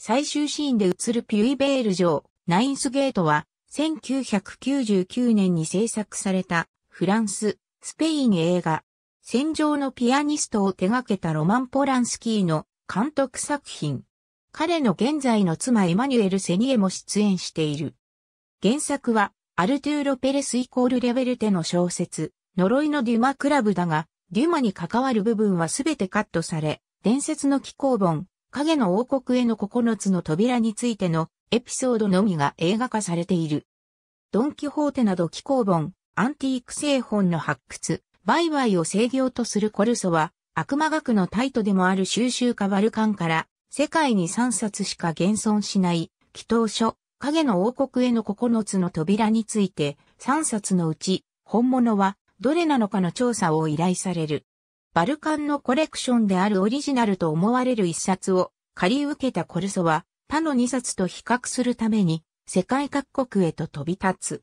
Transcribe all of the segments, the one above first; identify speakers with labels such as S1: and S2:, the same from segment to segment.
S1: 最終シーンで映るピュイベール城、ナインスゲートは、1999年に制作された、フランス、スペイン映画、戦場のピアニストを手掛けたロマン・ポランスキーの監督作品。彼の現在の妻エマニュエル・セニエも出演している。原作は、アルトゥーロ・ペレスイコールレベルテの小説、呪いのデュマクラブだが、デュマに関わる部分はすべてカットされ、伝説の気候本、影の王国への9つの扉についてのエピソードのみが映画化されている。ドン・キホーテなど気候本、アンティーク製本の発掘、売買を制御とするコルソは、悪魔学のタイトでもある収集家バルカンから、世界に3冊しか現存しない、祈祷書、影の王国への9つの扉について、3冊のうち、本物は、どれなのかの調査を依頼される。バルカンのコレクションであるオリジナルと思われる一冊を借り受けたコルソは、他の二冊と比較するために、世界各国へと飛び立つ。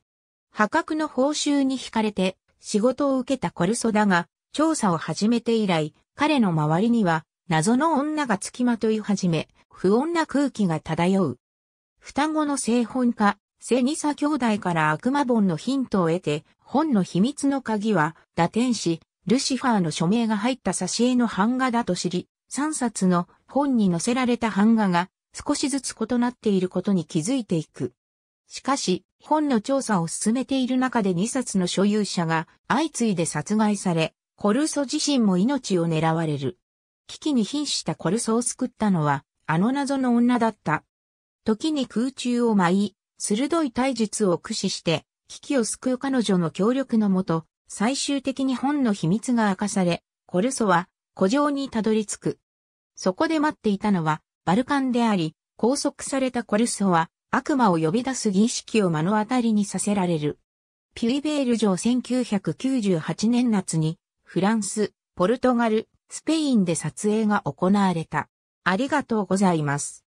S1: 破格の報酬に惹かれて、仕事を受けたコルソだが、調査を始めて以来、彼の周りには、謎の女が付きまとい始め、不穏な空気が漂う。双子の製本家、セニサ兄弟から悪魔本のヒントを得て、本の秘密の鍵は、打天使、ルシファーの署名が入った挿絵の版画だと知り、3冊の本に載せられた版画が少しずつ異なっていることに気づいていく。しかし、本の調査を進めている中で2冊の所有者が相次いで殺害され、コルソ自身も命を狙われる。危機に瀕したコルソを救ったのは、あの謎の女だった。時に空中を舞い、鋭い体術を駆使して、危機を救う彼女の協力のもと、最終的に本の秘密が明かされ、コルソは古城にたどり着く。そこで待っていたのはバルカンであり、拘束されたコルソは悪魔を呼び出す儀式を目の当たりにさせられる。ピュイベール城1998年夏にフランス、ポルトガル、スペインで撮影が行われた。ありがとうございます。